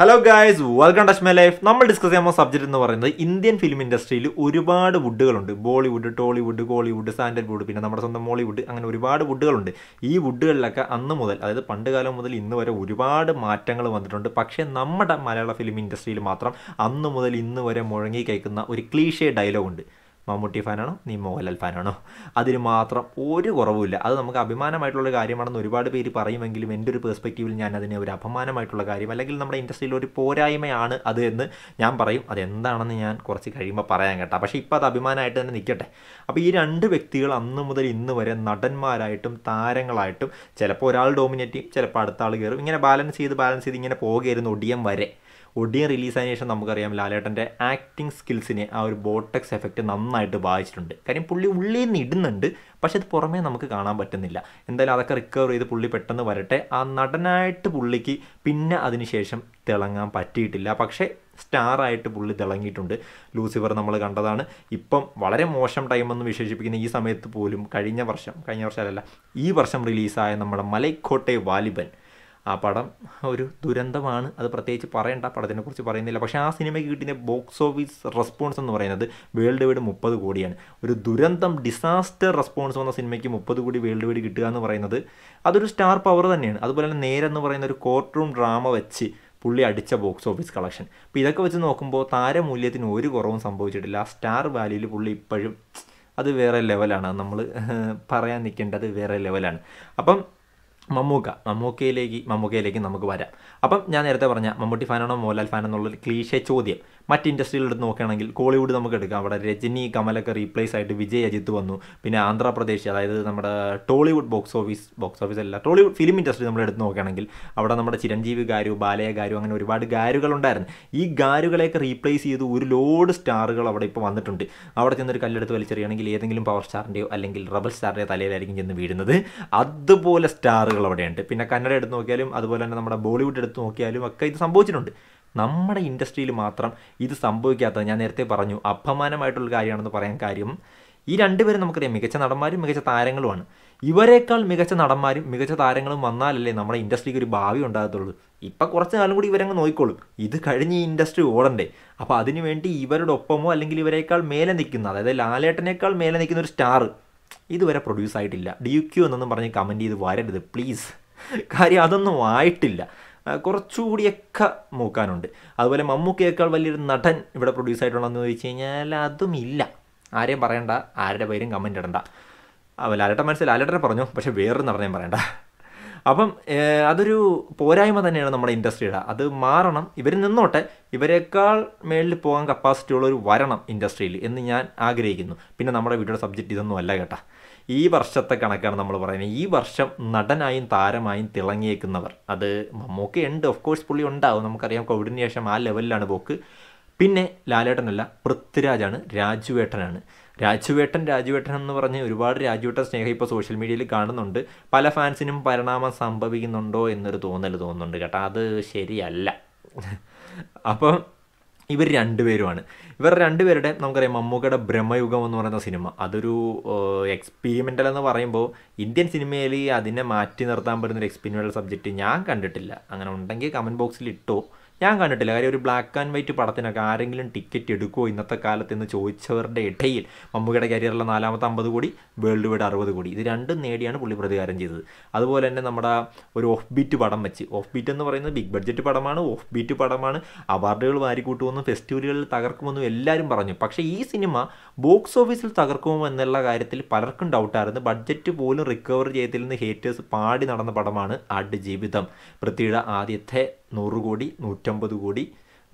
hello guys welcome touch my life നമ്മൾ discuss ചെയ്യുമ്പോൾ subject എന്ന് പറയുന്നത് ഇന്ത്യൻ ഫിലിം ഇൻഡസ്ട്രിയിൽ ഒരുപാട് വുഡുകളുണ്ട് ബോളിവുഡ് ടോളിവുഡ് കോളിവുഡ് സാൻഡൽവുഡ് പിന്നെ നമ്മുടെ സ്വന്തം മോളിവുഡ് അങ്ങനെ ഒരുപാട് വുഡുകളുണ്ട് ഈ വുഡുകളിലൊക്കെ അന്ന് മുതൽ അതായത് പണ്ട് കാലം മുതൽ ഇന്ന് വരെ ഒരുപാട് മാറ്റങ്ങൾ വന്നിട്ടുണ്ട് പക്ഷേ നമ്മുടെ മലയാള ഫിലിം ഇൻഡസ്ട്രിയിൽ മാത്രം അന്ന് മുതൽ ഇന്ന് വരെ മുഴങ്ങി കേൾക്കുന്ന ഒരു ക്ലീഷേ ഡയലോഗുണ്ട് മമ്മൂട്ടി ഫാനാണോ നീ മോഹൻലാൽ ഫാനാണോ അതിന് മാത്രം ഒരു കുറവുമില്ല അത് നമുക്ക് അഭിമാനമായിട്ടുള്ള കാര്യമാണെന്ന് ഒരുപാട് പേര് പറയുമെങ്കിലും എൻ്റെ ഒരു പെർസ്പെക്റ്റീവിൽ ഞാൻ അതിനെ ഒരു അപമാനമായിട്ടുള്ള കാര്യം അല്ലെങ്കിൽ നമ്മുടെ ഇൻഡസ്ട്രിയിൽ ഒരു പോരായ്മയാണ് അത് എന്ന് ഞാൻ പറയും അതെന്താണെന്ന് ഞാൻ കുറച്ച് കഴിയുമ്പോൾ പറയാൻ കേട്ടോ പക്ഷേ ഇപ്പോൾ അത് അഭിമാനമായിട്ട് തന്നെ നിൽക്കട്ടെ അപ്പോൾ ഈ രണ്ട് വ്യക്തികൾ അന്ന് മുതൽ ഇന്ന് വരെ നടന്മാരായിട്ടും താരങ്ങളായിട്ടും ചിലപ്പോൾ ഒരാൾ ഡോമിനേറ്റ് ചെയ്യും ചിലപ്പോൾ അടുത്ത ആൾ കയറും ഇങ്ങനെ ബാലൻസ് ചെയ്ത് ബാലൻസ് ചെയ്ത് ഇങ്ങനെ പോകുകയായിരുന്നു ഒടിയം വരെ ഒടിയൻ റിലീസായ ശേഷം നമുക്കറിയാം ലാലേട്ടൻ്റെ ആക്ടിങ് സ്കിൽസിനെ ആ ഒരു ബോട്ടക്സ് എഫക്റ്റ് നന്നായിട്ട് ബാധിച്ചിട്ടുണ്ട് കാര്യം പുള്ളി ഉള്ളിൽ നിന്ന് ഇടുന്നുണ്ട് പക്ഷെ അത് പുറമേ നമുക്ക് കാണാൻ പറ്റുന്നില്ല എന്തായാലും അതൊക്കെ റിക്കവർ ചെയ്ത് പുള്ളി പെട്ടെന്ന് വരട്ടെ ആ നടനായിട്ട് പുള്ളിക്ക് പിന്നെ അതിനുശേഷം തിളങ്ങാൻ പറ്റിയിട്ടില്ല പക്ഷേ സ്റ്റാറായിട്ട് പുള്ളി തിളങ്ങിയിട്ടുണ്ട് ലൂസിഫർ നമ്മൾ കണ്ടതാണ് ഇപ്പം വളരെ മോശം ടൈമെന്ന് വിശേഷിപ്പിക്കുന്ന ഈ സമയത്ത് പോലും കഴിഞ്ഞ വർഷം കഴിഞ്ഞ വർഷമല്ല ഈ വർഷം റിലീസായ നമ്മുടെ മലൈക്കോട്ടെ വാലിബൻ ആ പടം ഒരു ദുരന്തമാണ് അത് പ്രത്യേകിച്ച് പറയേണ്ട കുറിച്ച് പറയുന്നില്ല പക്ഷേ ആ സിനിമയ്ക്ക് കിട്ടിയ ബോക്സ് ഓഫീസ് റെസ്പോൺസ് എന്ന് പറയുന്നത് വേൾഡ് വൈഡ് മുപ്പത് കോടിയാണ് ഒരു ദുരന്തം ഡിസാസ്റ്റർ റെസ്പോൺസ് വന്ന സിനിമയ്ക്ക് മുപ്പത് കോടി വേൾഡ് വൈഡ് കിട്ടുക എന്ന് പറയുന്നത് അതൊരു സ്റ്റാർ പവർ തന്നെയാണ് അതുപോലെ തന്നെ നേരെന്ന് പറയുന്ന ഒരു കോർട്ട് റൂം ഡ്രാമ വെച്ച് പുള്ളി അടിച്ച ബോക്സ് ഓഫീസ് കളക്ഷൻ അപ്പോൾ ഇതൊക്കെ വെച്ച് നോക്കുമ്പോൾ താരമൂല്യത്തിന് ഒരു കുറവും സംഭവിച്ചിട്ടില്ല സ്റ്റാർ വാല്യൂയിൽ പുള്ളി ഇപ്പോഴും അത് വേറെ ലെവലാണ് നമ്മൾ പറയാൻ നിൽക്കേണ്ടത് വേറെ ലെവലാണ് അപ്പം മമ്മൂക്ക മമ്മൂക്കയിലേക്ക് മമ്മൂക്കയിലേക്ക് നമുക്ക് വരാം അപ്പം ഞാൻ നേരത്തെ പറഞ്ഞ മമ്മൂട്ടി ഫാനാണോ മോഹൻലാൽ ഫാൻ എന്നുള്ളൊരു ക്ലീഷേ ചോദ്യം മറ്റ് ഇൻഡസ്ട്രിയിൽ നോക്കുകയാണെങ്കിൽ കോളിവുഡ് നമുക്ക് എടുക്കാം അവിടെ രജനി കമലൊക്കെ റീപ്ലേസ് ആയിട്ട് വിജയ് അജിത്ത് വന്നു പിന്നെ ആന്ധ്രാപ്രദേശ് അതായത് നമ്മുടെ Tollywood box office box office അല്ല ടോളിവുഡ് ഫിലിം ഇൻഡസ്ട്രി നമ്മൾ എടുത്ത് നോക്കുകയാണെങ്കിൽ അവിടെ നമ്മുടെ ചിരഞ്ജീവി ഗാരു ബാലയ ഗാരു അങ്ങനെ ഒരുപാട് ഉണ്ടായിരുന്നു ഈ ഗാരുകളെയൊക്കെ റീപ്ലേസ് ചെയ്ത് ഒരു ലോഡ് സ്റ്റാറുകൾ അവിടെ ഇപ്പോൾ വന്നിട്ടുണ്ട് അവിടെ ചെന്നൊരു കല്ലെടുത്ത് വലിച്ചെറിയുകയാണെങ്കിൽ ഏതെങ്കിലും പവർ സ്റ്റാറിൻ്റെയോ അല്ലെങ്കിൽ റബൽ സ്റ്റാറിൻ്റെയോ തലയിലായിരിക്കും ചെന്ന് വീഴുന്നത് അതുപോലെ സ്റ്റാറുകൾ സിനിമകൾ അവിടെയുണ്ട് പിന്നെ കന്നഡ എടുത്ത് നോക്കിയാലും അതുപോലെ തന്നെ നമ്മുടെ ബോളിവുഡ് എടുത്ത് നോക്കിയാലും ഒക്കെ ഇത് സംഭവിച്ചിട്ടുണ്ട് നമ്മുടെ ഇൻഡസ്ട്രിയിൽ മാത്രം ഇത് സംഭവിക്കാത്തത് ഞാൻ നേരത്തെ പറഞ്ഞു അപമാനമായിട്ടുള്ള കാര്യമാണെന്ന് പറയാൻ കാര്യം ഈ രണ്ടുപേരും നമുക്കറിയാം മികച്ച നടന്മാരും മികച്ച താരങ്ങളുമാണ് ഇവരെക്കാൾ മികച്ച നടന്മാരും മികച്ച താരങ്ങളും വന്നാലല്ലേ നമ്മുടെ ഇൻഡസ്ട്രിക്ക് ഒരു ഭാവി ഉണ്ടാകത്തുള്ളൂ ഇപ്പം കുറച്ച് കാലം കൂടി ഇവരങ്ങ് നോക്കിക്കോളും ഇത് കഴിഞ്ഞ് ഈ ഇൻഡസ്ട്രി ഓടണ്ടേ അപ്പോൾ അതിനുവേണ്ടി ഇവരുടെ ഒപ്പമോ അല്ലെങ്കിൽ ഇവരെക്കാൾ മേലെ നിൽക്കുന്ന അതായത് ലാലേട്ടനേക്കാൾ മേലെ നിൽക്കുന്ന ഒരു സ്റ്റാർ ഇതുവരെ പ്രൊഡ്യൂസ് ആയിട്ടില്ല ഡി ക്യു എന്നൊന്നും പറഞ്ഞ് കമൻറ്റ് ചെയ്ത് വരരുത് പ്ലീസ് കാര്യം അതൊന്നും ആയിട്ടില്ല കുറച്ചുകൂടിയൊക്കെ മൂക്കാനുണ്ട് അതുപോലെ മമ്മൂക്കയേക്കാൾ വലിയൊരു നടൻ ഇവിടെ പ്രൊഡ്യൂസ് ആയിട്ടുള്ളതെന്ന് ചോദിച്ചു കഴിഞ്ഞാൽ അതും ഇല്ല ആരെയും പറയണ്ട ആരുടെ പേരും കമൻ്റ് ഇടണ്ട അവൽ അലട്ട മനസ്സിൽ അലട്ടനെ പറഞ്ഞു പക്ഷേ വേറൊരു നടനെയും പറയണ്ട അപ്പം അതൊരു പോരായ്മ തന്നെയാണ് നമ്മുടെ ഇൻഡസ്ട്രിയുടെ അത് മാറണം ഇവർ നിന്നോട്ടെ ഇവരെക്കാൾ മേളിൽ പോകാൻ കപ്പാസിറ്റി ഉള്ളവർ വരണം ഇൻഡസ്ട്രിയിൽ എന്ന് ഞാൻ ആഗ്രഹിക്കുന്നു പിന്നെ നമ്മുടെ വീഡിയോയുടെ സബ്ജക്റ്റ് ഇതൊന്നും അല്ല കേട്ടാ ഈ വർഷത്തെ കണക്കാണ് നമ്മൾ പറയുന്നത് ഈ വർഷം നടനായും താരമായും തിളങ്ങിയേക്കുന്നവർ അത് മമ്മൂക്ക ഉണ്ട് ഓഫ് കോഴ്സ് പുള്ളി ഉണ്ടാവും നമുക്കറിയാം കോവിഡിന് ശേഷം ആ ലെവലിലാണ് പോക്ക് പിന്നെ ലാലേട്ടനല്ല പൃഥ്വിരാജാണ് രാജുവേട്ടനാണ് രാജുവേട്ടൻ രാജുവേട്ടൻ എന്ന് പറഞ്ഞ് ഒരുപാട് രാജുവേട്ടൻ സ്നേഹം ഇപ്പോൾ സോഷ്യൽ മീഡിയയിൽ കാണുന്നുണ്ട് പല ഫാൻസിനും പരിണാമം സംഭവിക്കുന്നുണ്ടോ എന്നൊരു തോന്നൽ തോന്നുന്നുണ്ട് കേട്ടോ അത് ശരിയല്ല അപ്പം ഇവർ രണ്ടുപേരുമാണ് ഇവർ രണ്ടുപേരുടെ നമുക്കറിയാം മമ്മൂക്കയുടെ ബ്രഹ്മയുഗം എന്ന് പറയുന്ന സിനിമ അതൊരു എക്സ്പീരിമെൻ്റൽ എന്ന് പറയുമ്പോൾ ഇന്ത്യൻ സിനിമയിൽ അതിനെ മാറ്റി നിർത്താൻ പറ്റുന്ന ഒരു എക്സ്പീരിമെൻ്റൽ സബ്ജക്റ്റ് ഞാൻ കണ്ടിട്ടില്ല അങ്ങനെ ഉണ്ടെങ്കിൽ കമൻറ്റ് ബോക്സിൽ ഇട്ടോ ഞാൻ കണ്ടിട്ടില്ല കാര്യം ഒരു ബ്ലാക്ക് ആൻഡ് വൈറ്റ് പടത്തിനൊക്കെ ആരെങ്കിലും ടിക്കറ്റ് എടുക്കുമോ ഇന്നത്തെ കാലത്ത് എന്ന് ചോദിച്ചവരുടെ ഇടയിൽ മമ്മൂക്കയുടെ കരിയറിലെ നാലാമത്തെ അമ്പത് കോടി വേൾഡ് വൈഡ് അറുപത് കോടി ഇത് രണ്ടും നേടിയാണ് പുള്ളി പ്രതികാരം ചെയ്തത് അതുപോലെ തന്നെ നമ്മുടെ ഒരു ഓഫ് ബീറ്റ് പടം വെച്ച് ഓഫ് ബീറ്റ് എന്ന് പറയുന്നത് ബിഗ് ബഡ്ജറ്റ് പടമാണ് ഓഫ് ബീറ്റ് പടമാണ് അവാർഡുകൾ വാരിക്കൂട്ടുമെന്നും ഫെസ്റ്റിവലുകളിൽ തകർക്കുമെന്നും എല്ലാവരും പറഞ്ഞു പക്ഷേ ഈ സിനിമ ബോക്സ് ഓഫീസിൽ തകർക്കുമോ എന്നുള്ള കാര്യത്തിൽ പലർക്കും ഡൗട്ടായിരുന്നു ബഡ്ജറ്റ് പോലും റിക്കവർ ചെയ്തില്ലെന്ന് ഹേറ്റേഴ്സ് പാടി നടന്ന പടമാണ് ആട് ജീവിതം പൃഥ്വിയുടെ ആദ്യത്തെ നൂറ് കോടി നൂറ്റമ്പത് കോടി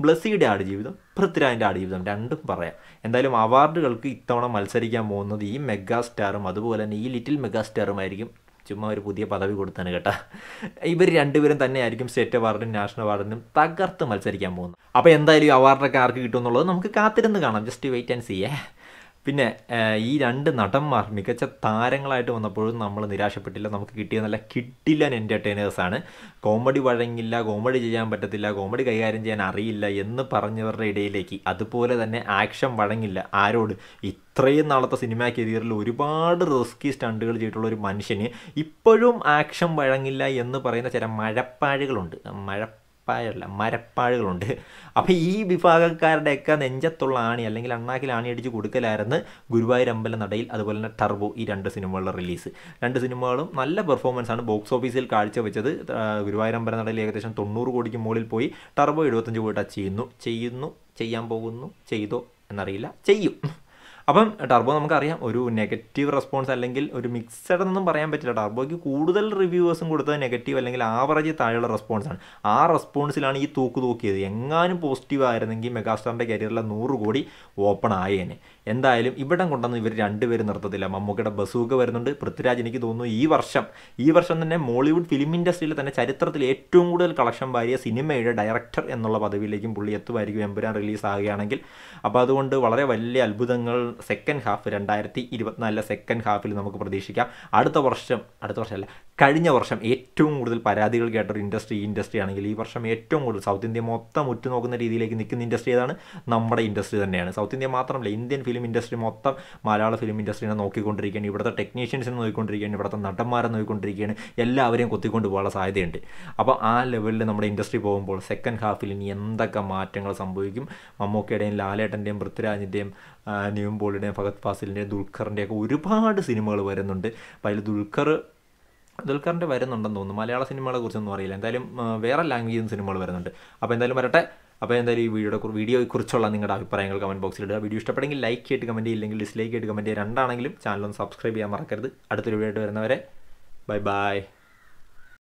ബ്ലസ്സിയുടെ ആടുജീവിതം പൃഥ്വിരാജിൻ്റെ ആടുജീവിതം രണ്ടും പറയാം എന്തായാലും അവാർഡുകൾക്ക് ഇത്തവണ മത്സരിക്കാൻ പോകുന്നത് ഈ മെഗാ സ്റ്റാറും അതുപോലെ തന്നെ ഈ ലിറ്റിൽ മെഗാ സ്റ്റാറുമായിരിക്കും ചുമ്മാ ഒരു പുതിയ പദവി കൊടുത്താണ് കേട്ടോ ഇവർ രണ്ടുപേരും തന്നെയായിരിക്കും സ്റ്റേറ്റ് അവാർഡിനും നാഷണൽ അവാർഡിനും തകർത്ത് മത്സരിക്കാൻ പോകുന്നത് അപ്പോൾ എന്തായാലും ഈ അവാർഡൊക്കെ ആർക്ക് കിട്ടുമെന്നുള്ളത് നമുക്ക് കാത്തിരുന്ന് കാണാം ജസ്റ്റ് വെയിറ്റ് ആൻഡ് സീയേ പിന്നെ ഈ രണ്ട് നടന്മാർ മികച്ച താരങ്ങളായിട്ട് വന്നപ്പോഴും നമ്മൾ നിരാശപ്പെട്ടില്ല നമുക്ക് കിട്ടിയ നല്ല കിട്ടില്ല എൻ്റർടൈനേഴ്സാണ് കോമഡി വഴങ്ങില്ല കോമഡി ചെയ്യാൻ പറ്റത്തില്ല കോമഡി കൈകാര്യം ചെയ്യാൻ അറിയില്ല എന്ന് പറഞ്ഞവരുടെ ഇടയിലേക്ക് അതുപോലെ തന്നെ ആക്ഷൻ വഴങ്ങില്ല ആരോട് ഇത്രയും നാളത്തെ സിനിമാ കരിയറിൽ ഒരുപാട് റിസ്കി സ്റ്റണ്ടുകൾ ചെയ്തിട്ടുള്ള ഒരു മനുഷ്യന് ഇപ്പോഴും ആക്ഷൻ വഴങ്ങില്ല എന്ന് പറയുന്ന ചില മഴപ്പാഴുകളുണ്ട് മഴ മരപ്പാഴല്ല മരപ്പാഴുകളുണ്ട് അപ്പോൾ ഈ വിഭാഗക്കാരുടെയൊക്കെ നെഞ്ചത്തുള്ള ആണി അല്ലെങ്കിൽ അണ്ണാക്കിൽ ആണി അടിച്ച് കൊടുക്കലായിരുന്നു ഗുരുവായൂർ അമ്പലം നടയിൽ അതുപോലെ തന്നെ ടർബോ ഈ രണ്ട് സിനിമകളുടെ റിലീസ് രണ്ട് സിനിമകളും നല്ല പെർഫോമൻസ് ആണ് ബോക്സ് ഓഫീസിൽ കാഴ്ചവെച്ചത് ഗുരുവായൂർ അമ്പലം നടയിൽ ഏകദേശം തൊണ്ണൂറ് കോടിക്ക് മുകളിൽ പോയി ടർബോ എഴുപത്തഞ്ച് കോടി ടച്ച് ചെയ്യുന്നു ചെയ്യുന്നു ചെയ്യാൻ പോകുന്നു ചെയ്തോ എന്നറിയില്ല ചെയ്യും അപ്പം ടർബോ നമുക്കറിയാം ഒരു നെഗറ്റീവ് റെസ്പോൺസ് അല്ലെങ്കിൽ ഒരു മിക്സഡ് എന്നൊന്നും പറയാൻ പറ്റില്ല ടർബോയ്ക്ക് കൂടുതൽ റിവ്യൂവേഴ്സും കൊടുത്തത് നെഗറ്റീവ് അല്ലെങ്കിൽ ആവറേജ് താഴെയുള്ള റെസ്പോൺസാണ് ആ റെസ്പോൺസിലാണ് ഈ തൂക്ക് തൂക്കിയത് എങ്ങാനും പോസിറ്റീവ് ആയിരുന്നെങ്കിൽ മെഗാസ്റ്റാറിൻ്റെ കരിയറിലെ നൂറ് കോടി ഓപ്പൺ ആയേനെ എന്തായാലും ഇവിടം കൊണ്ടുവന്ന് ഇവർ രണ്ടുപേരും നിർത്തത്തില്ല മമ്മൂക്കയുടെ ബസൂക്ക് വരുന്നുണ്ട് പൃഥ്വിരാജ് എനിക്ക് തോന്നുന്നു ഈ വർഷം ഈ വർഷം തന്നെ മോളിവുഡ് ഫിലിം ഇൻഡസ്ട്രിയിൽ തന്നെ ചരിത്രത്തിൽ ഏറ്റവും കൂടുതൽ കളക്ഷൻ വാരിയ സിനിമയുടെ ഡയറക്ടർ എന്നുള്ള പദവിയിലേക്കും പുള്ളി എത്തുമായിരിക്കും എമ്പുരാൻ റിലീസ് ആകുകയാണെങ്കിൽ അപ്പോൾ അതുകൊണ്ട് വളരെ വലിയ അത്ഭുതങ്ങൾ സെക്കൻഡ് ഹാഫ് രണ്ടായിരത്തി ഇരുപത്തിനാലിലെ സെക്കൻഡ് ഹാഫിൽ നമുക്ക് പ്രതീക്ഷിക്കാം അടുത്ത വർഷം അടുത്ത വർഷമല്ല കഴിഞ്ഞ വർഷം ഏറ്റവും കൂടുതൽ പരാതികൾ കേട്ട ഒരു ഇൻഡസ്ട്രി ഇൻഡസ്ട്രി ആണെങ്കിൽ ഈ വർഷം ഏറ്റവും കൂടുതൽ സൗത്ത് ഇന്ത്യ മൊത്തം ഉറ്റുനോക്കുന്ന രീതിയിലേക്ക് നിൽക്കുന്ന ഇൻഡസ്ട്രി ഏതാണ് നമ്മുടെ ഇൻഡസ്ട്രി തന്നെയാണ് സൗത്ത് ഇന്ത്യ മാത്രമല്ല ഇന്ത്യൻ ഫിലിം ഇൻഡസ്ട്രി മൊത്തം മലയാള ഫിലിം ഇൻഡസ്ട്രീനെ നോക്കിക്കൊണ്ടിരിക്കുകയാണ് ഇവിടുത്തെ ടെക്നീഷ്യൻസിനെ നോക്കിക്കൊണ്ടിരിക്കുകയാണ് ഇവിടുത്തെ നടന്മാരെ നോക്കിക്കൊണ്ടിരിക്കുകയാണ് എല്ലാവരെയും കൊത്തിക്കൊണ്ട് പോകാനുള്ള സാധ്യതയുണ്ട് അപ്പോൾ ആ ലെവലിൽ നമ്മുടെ ഇൻഡസ്ട്രി പോകുമ്പോൾ സെക്കൻഡ് ഹാഫിൽ ഇനി എന്തൊക്കെ മാറ്റങ്ങൾ സംഭവിക്കും മമ്മൂക്കയുടെയും ലാലേട്ടൻ്റെയും പൃഥ്വിരാജിൻ്റെയും ന്യൂംബോളിയുടെയും ഫഗത് ഫാസിലിൻ്റെയും ദുൽഖറിൻ്റെയൊക്കെ ഒരുപാട് സിനിമകൾ വരുന്നുണ്ട് അപ്പോൾ അതിൽ ദുൽഖർ ദുൽഖറിൻ്റെ വരുന്നുണ്ടെന്ന് തോന്നുന്നു മലയാള സിനിമകളെ കുറിച്ചൊന്നും അറിയില്ല എന്തായാലും വേറെ ലാംഗ്വേജിൽ സിനിമകൾ വരുന്നുണ്ട് അപ്പോൾ എന്തായാലും വരട്ടെ അപ്പോൾ എന്തായാലും ഈ വീഡിയോയുടെ വീഡിയോയെക്കുറിച്ചുള്ള നിങ്ങളുടെ അഭിപ്രായങ്ങൾ കമൻറ്റ് ബോക്സിൽ ഇടുക വീഡിയോ ഇഷ്ടപ്പെടുമെങ്കിൽ ലൈക്ക് ചെയ്തിട്ട് കമൻറ്റ് ഇല്ലെങ്കിൽ ഡിസ്ലൈക്ക് ചെയ്തിട്ട് കമൻറ്റ് ചെയ്യുക രണ്ടാണെങ്കിലും ചാനലൊന്ന് സബ്സ്ക്രൈബ് ചെയ്യാൻ മറക്കരുത് അടുത്തൊരു വീഡിയോ ആയിട്ട് വരുന്നവരെ ബൈ ബൈ